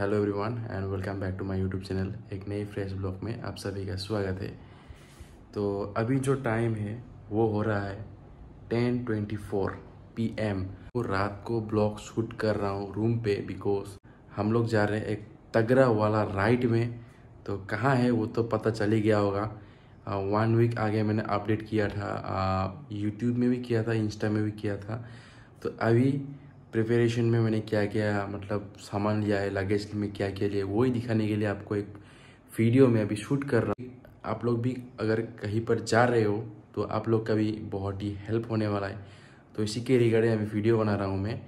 Hello everyone and welcome back to my YouTube channel एक नई fresh blog में आप सभी का स्वागत है तो अभी जो टाइम है वो हो रहा है ten twenty four P M तो रात को ब्लॉग शूट कर रहा हूँ रूम पे बिकॉज हम लोग जा रहे हैं एक तगड़ा वाला राइड में तो कहाँ है वो तो पता चल ही गया होगा वन वीक आगे मैंने अपडेट किया था यूट्यूब में भी किया था इंस्टा में भी किया था तो अभी प्रिपरेशन में मैंने क्या क्या मतलब सामान लिया है लगेज में क्या क्या लिया वही दिखाने के लिए आपको एक वीडियो में अभी शूट कर रहा हूँ आप लोग भी अगर कहीं पर जा रहे हो तो आप लोग का भी बहुत ही हेल्प होने वाला है तो इसी के रिगार्डिंग अभी वीडियो बना रहा हूँ मैं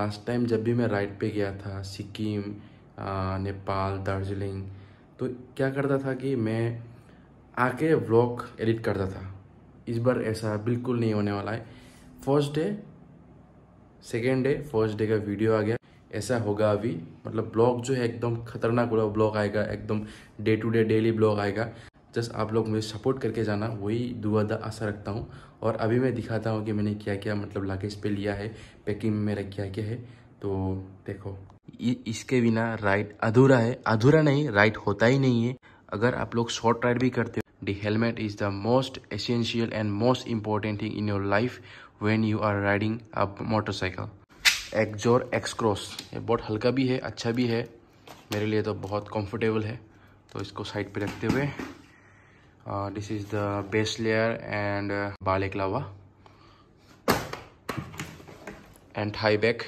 लास्ट टाइम जब भी मैं राइड पे गया था सिक्किम नेपाल दार्जिलिंग तो क्या करता था कि मैं आके व्लॉग एडिट करता था इस बार ऐसा बिल्कुल नहीं होने वाला है first day second day first day का वीडियो आ गया ऐसा होगा अभी मतलब ब्लॉग जो है एकदम खतरनाक वाला ब्लॉग आएगा एकदम day to day daily blog आएगा जस्ट आप लोग मुझे सपोर्ट करके जाना वही दुआ दा आशा रखता हूँ और अभी मैं दिखाता हूँ कि मैंने क्या क्या मतलब लाकेज पे लिया है पैकिंग में मेरा क्या क्या है तो देखो इसके बिना राइड अधूरा है अधूरा नहीं राइड होता ही नहीं है अगर आप लोग शॉर्ट राइड भी करते हो the helmet is the most essential and most important thing in your life when you are riding a motorcycle एक्जोर एक्स क्रॉस ये बहुत हल्का भी है अच्छा भी है मेरे लिए तो बहुत कंफर्टेबल है तो इसको साइड पे रखते हुए this is the base layer and एक लावा हाई बैक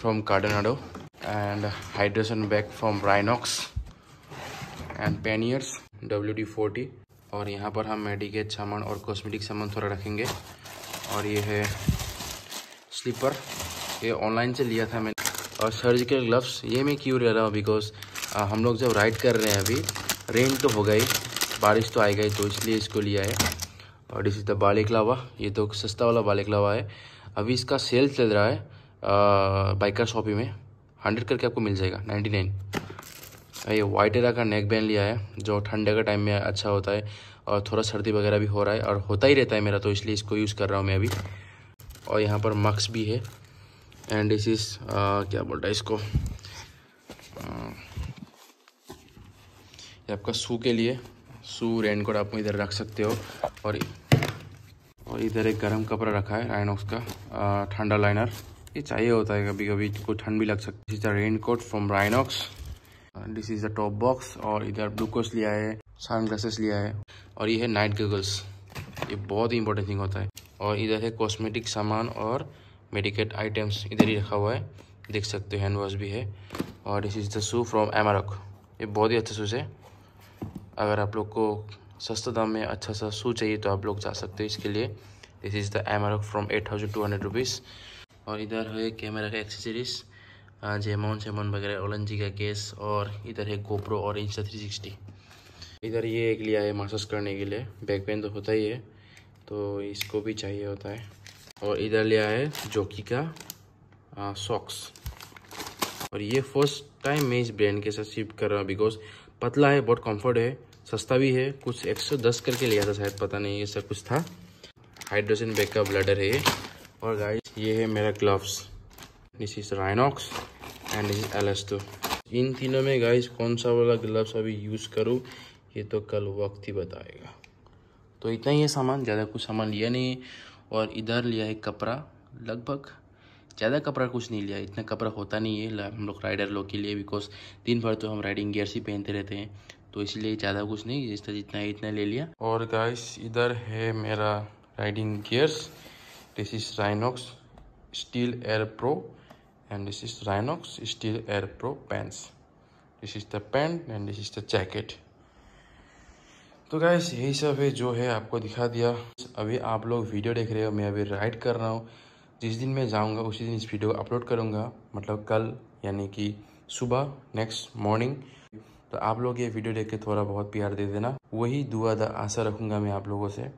फ्रॉम कार्डनाडो and hydration back from Rynox and panniers W D forty और यहाँ पर हम मेडिकेट सामान और कॉस्मेटिक सामान थोड़ा रखेंगे और ये है स्लीपर ये ऑनलाइन से लिया था मैंने और सर्जिकल ग्लव्स ये मैं क्यों ले रहा हूँ बिकॉज हम लोग जब राइड कर रहे हैं अभी रेन तो हो गई बारिश तो आई गई तो इसलिए इसको लिया है और इस इज़ द बालेकलावा ये तो सस्ता वाला बालिकलावा है अभी इसका सेल चल रहा है बाइकर शॉपी में हंड्रेड करके आपको मिल जाएगा नाइन्टी नाइन ये वाइटेरा का नेक बैंड लिया है जो ठंडे का टाइम में अच्छा होता है और थोड़ा सर्दी वगैरह भी हो रहा है और होता ही रहता है मेरा तो इसलिए इसको यूज़ कर रहा हूँ मैं अभी और यहाँ पर मक्स भी है एंड दिस इज़ क्या बोलता है इसको आ, ये आपका सू के लिए सू रेनकोट आप इधर रख सकते हो और और इधर एक गर्म कपड़ा रखा है राइनॉक्स का uh, ठंडा लाइनर ये चाहिए होता है कभी कभी कोई ठंड भी लग सकती है raincoat from Rynox this is the top box और इधर ग्लूकोज लिया है सन ग्लासेस लिया है और ये है नाइट गगल्स ये बहुत ही इंपॉर्टेंट थिंग होता है और इधर है कॉस्मेटिक सामान और मेडिकेट आइटम्स इधर ही रखा हुआ है देख सकते हो हैंड वॉश भी है और this is the shoe from एमारक ये बहुत ही अच्छा शूज़ है अगर आप लोग को सस्ते दाम में अच्छा सा शू चाहिए तो आप लोग जा सकते हो इसके लिए दिस इज़ द एमारक from eight thousand two hundred rupees और इधर है कैमरा का एक्सेसरीज़ जेमोन सेमोन वगैरह जी का केस और इधर है गोप्रो और सा थ्री सिक्सटी इधर ये एक लिया है मासाज करने के लिए बैक पेन तो होता ही है तो इसको भी चाहिए होता है और इधर लिया है जोकी का सॉक्स और ये फर्स्ट टाइम मैं इस ब्रांड के साथ शिफ्ट कर रहा हूँ बिकॉज पतला है बहुत कम्फर्ट है सस्ता भी है कुछ एक करके लिया था शायद पता नहीं ये सब कुछ था हाइड्रोजन बैक का ब्लडर है और गाइस ये है मेरा gloves this is Rynox and is एलेस्टो इन तीनों में गाइस कौन सा वाला ग्लव्स अभी यूज़ करूँ ये तो कल वक्त ही बताएगा तो इतना ही है सामान ज़्यादा कुछ सामान लिया नहीं है और इधर लिया है कपड़ा लगभग ज़्यादा कपड़ा कुछ नहीं लिया इतना कपड़ा होता नहीं है हम लोग राइडर लोग के लिए बिकॉज दिन भर तो हम राइडिंग गियर्स ही पहनते रहते हैं तो इसलिए ज़्यादा कुछ नहीं जिस तरह जितना है इतना ले लिया और गाइस इधर है मेरा riding gears this is Rynox steel air pro and this is Rhinox Steel Air Pro pants. This is the pant and this is the jacket. तो गाइस यही सब है जो है आपको दिखा दिया अभी आप लोग वीडियो देख रहे हो मैं अभी राइड कर रहा हूँ जिस दिन मैं जाऊँगा उसी दिन इस वीडियो को अपलोड करूँगा मतलब कल यानी कि सुबह नेक्स्ट मॉर्निंग तो आप लोग ये वीडियो देख के थोड़ा बहुत प्यार दे देना वही दुआ दा आशा रखूँगा मैं आप लोगों से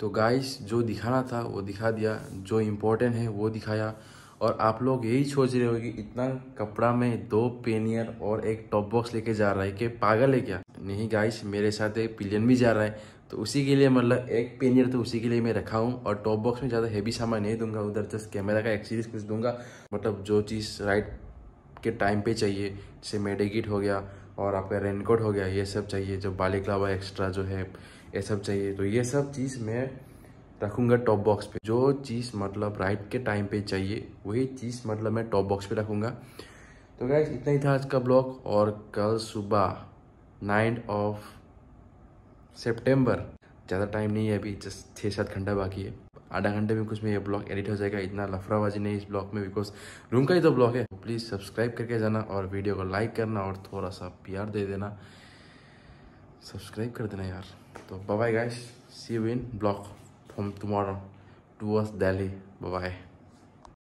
तो गाइस जो दिखाना था वो दिखा दिया जो इम्पोर्टेंट है वो दिखाया और आप लोग यही सोच रहे हो कि इतना कपड़ा में दो पेनियर और एक टॉप बॉक्स लेके जा रहा है कि पागल है क्या नहीं गाइस मेरे साथ एक पिलियन भी जा रहा है तो उसी के लिए मतलब एक पेनियर तो उसी के लिए मैं रखा हूँ और टॉप बॉक्स में ज़्यादा हैवी सामान नहीं दूंगा उधर जस्ट कैमरा का एक्सीरीज कुछ दूंगा मतलब जो चीज़ राइट के टाइम पर चाहिए जैसे मेडिकिट हो गया और आपका रेनकोट हो गया ये सब चाहिए जो बालिकलावा एक्स्ट्रा जो है ये सब चाहिए तो ये सब चीज़ मैं रखूंगा टॉप बॉक्स पे जो चीज़ मतलब राइट के टाइम पे चाहिए वही चीज़ मतलब मैं टॉप बॉक्स पे रखूंगा तो गैस इतना ही था आज का ब्लॉग और कल सुबह नाइन ऑफ सेप्टेम्बर ज़्यादा टाइम नहीं है अभी जस्ट छः सात घंटा बाकी है आधा घंटे में कुछ में ये ब्लॉग एडिट हो जाएगा इतना लफड़ाबाजी नहीं इस ब्लॉग में बिकॉज रूम का ही तो ब्लॉग है प्लीज़ सब्सक्राइब करके जाना और वीडियो को लाइक करना और थोड़ा सा प्यार दे देना सब्सक्राइब कर देना यार तो bye guys see you in blog from tomorrow towards Delhi. Bye bye.